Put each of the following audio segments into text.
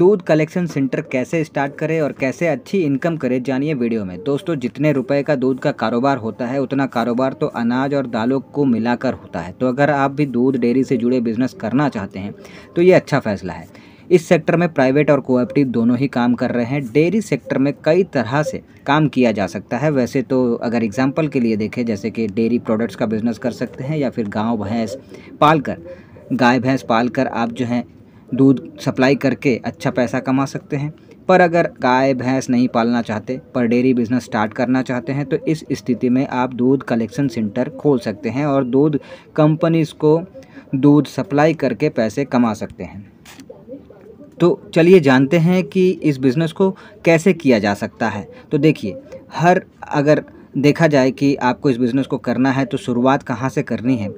दूध collection centre कैसे start करें और कैसे अच्छी इनकम करें जानिए वीडियो में दोस्तों जितने रुपए का दूध का कारोबार होता है उतना कारोबार तो अनाज और दालों को मिलाकर होता है तो अगर आप भी दूध डेयरी से जुड़े बिजनेस करना चाहते हैं तो ये अच्छा फैसला है इस सेक्टर में प्राइवेट और कोऑपरेटिव दोनों ही काम कर रहे हैं डेयरी सेक्टर में कई तरह से काम किया जा सकता है वैसे तो अगर एग्जाम्पल के लिए देखें जैसे कि डेयरी प्रोडक्ट्स का बिज़नेस कर सकते हैं या फिर गाँव भैंस पाल गाय भैंस पालकर आप जो हैं दूध सप्लाई करके अच्छा पैसा कमा सकते हैं पर अगर गाय भैंस नहीं पालना चाहते पर डेयरी बिजनेस स्टार्ट करना चाहते हैं तो इस स्थिति में आप दूध कलेक्शन सेंटर खोल सकते हैं और दूध कंपनीज को दूध सप्लाई करके पैसे कमा सकते हैं तो चलिए जानते हैं कि इस बिज़नेस को कैसे किया जा सकता है तो देखिए हर अगर देखा जाए कि आपको इस बिज़नेस को करना है तो शुरुआत कहाँ से करनी है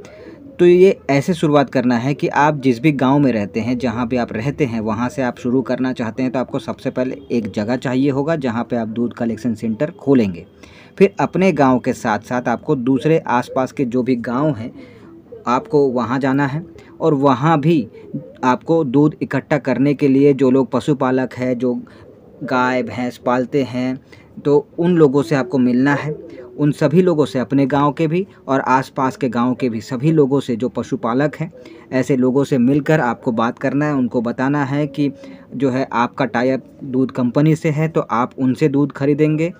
तो ये ऐसे शुरुआत करना है कि आप जिस भी गांव में रहते हैं जहाँ पे आप रहते हैं वहाँ से आप शुरू करना चाहते हैं तो आपको सबसे पहले एक जगह चाहिए होगा जहाँ पे आप दूध कलेक्शन सेंटर खोलेंगे फिर अपने गांव के साथ साथ आपको दूसरे आसपास के जो भी गांव हैं आपको वहाँ जाना है और वहाँ भी आपको दूध इकट्ठा करने के लिए जो लोग पशुपालक है जो गाय भैंस पालते हैं तो उन लोगों से आपको मिलना है उन सभी लोगों से अपने गांव के भी और आसपास के गांव के भी सभी लोगों से जो पशुपालक हैं ऐसे लोगों से मिलकर आपको बात करना है उनको बताना है कि जो है आपका टाइप दूध कंपनी से है तो आप उनसे दूध खरीदेंगे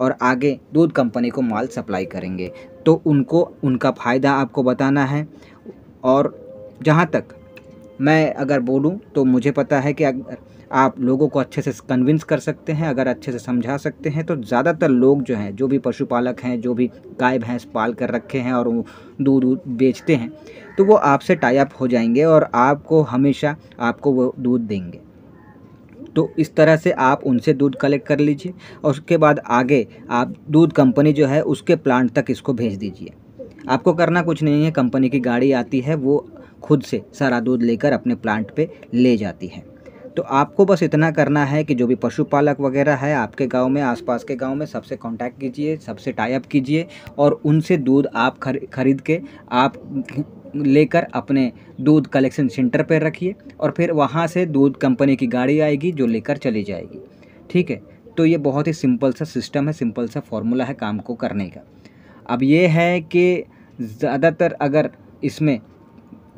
और आगे दूध कंपनी को माल सप्लाई करेंगे तो उनको उनका फ़ायदा आपको बताना है और जहाँ तक मैं अगर बोलूँ तो मुझे पता है कि अगर आप लोगों को अच्छे से कन्विंस कर सकते हैं अगर अच्छे से समझा सकते हैं तो ज़्यादातर लोग जो हैं जो भी पशुपालक हैं जो भी गाय भैंस पाल कर रखे हैं और दूध दूध बेचते हैं तो वो आपसे टाई अप हो जाएंगे और आपको हमेशा आपको वो दूध देंगे तो इस तरह से आप उनसे दूध कलेक्ट कर लीजिए और उसके बाद आगे आप दूध कंपनी जो है उसके प्लांट तक इसको भेज दीजिए आपको करना कुछ नहीं है कंपनी की गाड़ी आती है वो खुद से सारा दूध लेकर अपने प्लांट पे ले जाती है तो आपको बस इतना करना है कि जो भी पशुपालक वगैरह है आपके गांव में आसपास के गांव में सबसे कांटेक्ट कीजिए सबसे टाइप कीजिए और उनसे दूध आप खरीद के आप लेकर अपने दूध कलेक्शन सेंटर पर रखिए और फिर वहाँ से दूध कंपनी की गाड़ी आएगी जो लेकर चली जाएगी ठीक है तो ये बहुत ही सिंपल सा सिस्टम है सिंपल सा फॉर्मूला है काम को करने का अब ये है कि ज़्यादातर अगर इसमें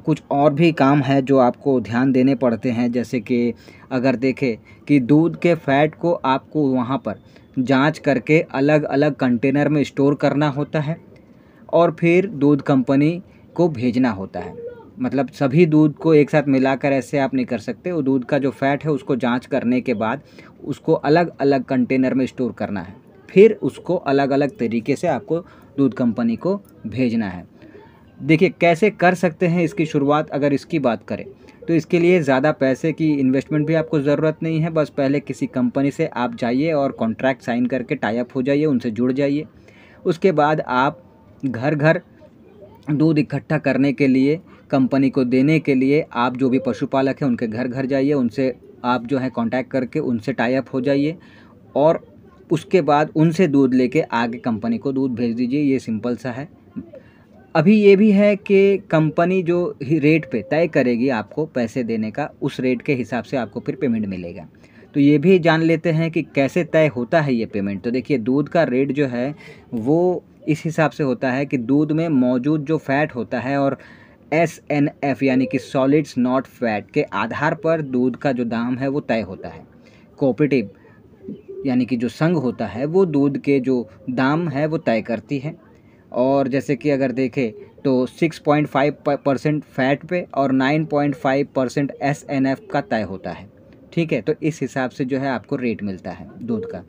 कुछ और भी काम है जो आपको ध्यान देने पड़ते हैं जैसे कि अगर देखें कि दूध के फैट को आपको वहाँ पर जांच करके अलग अलग कंटेनर में स्टोर करना होता है और फिर दूध कंपनी को भेजना होता है मतलब सभी दूध को एक साथ मिलाकर ऐसे आप नहीं कर सकते वो दूध का जो फैट है उसको जांच करने के बाद उसको अलग अलग कंटेनर में स्टोर करना है फिर उसको अलग अलग तरीके से आपको दूध कंपनी को भेजना है देखिए कैसे कर सकते हैं इसकी शुरुआत अगर इसकी बात करें तो इसके लिए ज़्यादा पैसे की इन्वेस्टमेंट भी आपको ज़रूरत नहीं है बस पहले किसी कंपनी से आप जाइए और कॉन्ट्रैक्ट साइन करके टाइप हो जाइए उनसे जुड़ जाइए उसके बाद आप घर घर दूध इकट्ठा करने के लिए कंपनी को देने के लिए आप जो भी पशुपालक हैं उनके घर घर जाइए उनसे आप जो है कांटेक्ट करके उनसे टाइप हो जाइए और उसके बाद उनसे दूध लेके आगे कंपनी को दूध भेज दीजिए ये सिंपल सा है अभी ये भी है कि कंपनी जो रेट पे तय करेगी आपको पैसे देने का उस रेट के हिसाब से आपको फिर पेमेंट मिलेगा तो ये भी जान लेते हैं कि कैसे तय होता है ये पेमेंट तो देखिए दूध का रेट जो है वो इस हिसाब से होता है कि दूध में मौजूद जो फैट होता है और एस एन एफ यानी कि सॉलिड्स नॉट फैट के आधार पर दूध का जो दाम है वो तय होता है कोऑपरेटिव यानी कि जो संघ होता है वो दूध के जो दाम है वो तय करती है और जैसे कि अगर देखें तो 6.5 परसेंट फैट पे और 9.5 परसेंट एस का तय होता है ठीक है तो इस हिसाब से जो है आपको रेट मिलता है दूध का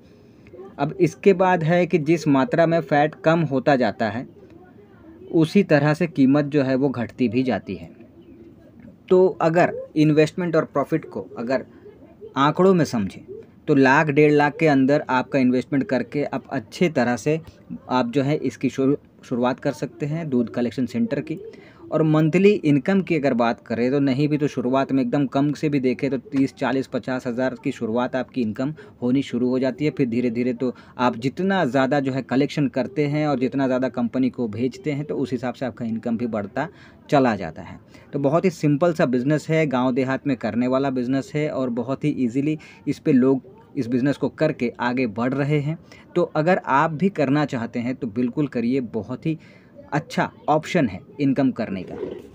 अब इसके बाद है कि जिस मात्रा में फ़ैट कम होता जाता है उसी तरह से कीमत जो है वो घटती भी जाती है तो अगर इन्वेस्टमेंट और प्रॉफिट को अगर आंकड़ों में समझें तो लाख डेढ़ लाख के अंदर आपका इन्वेस्टमेंट करके आप अच्छे तरह से आप जो है इसकी शुरुआत कर सकते हैं दूध कलेक्शन सेंटर की और मंथली इनकम की अगर बात करें तो नहीं भी तो शुरुआत में एकदम कम से भी देखें तो तीस चालीस पचास हज़ार की शुरुआत आपकी इनकम होनी शुरू हो जाती है फिर धीरे धीरे तो आप जितना ज़्यादा जो है कलेक्शन करते हैं और जितना ज़्यादा कंपनी को भेजते हैं तो उस हिसाब से आपका इनकम भी बढ़ता चला जाता है तो बहुत ही सिंपल सा बिज़नेस है गाँव देहात में करने वाला बिज़नेस है और बहुत ही ईजिली इस पर लोग इस बिज़नेस को करके आगे बढ़ रहे हैं तो अगर आप भी करना चाहते हैं तो बिल्कुल करिए बहुत ही अच्छा ऑप्शन है इनकम करने का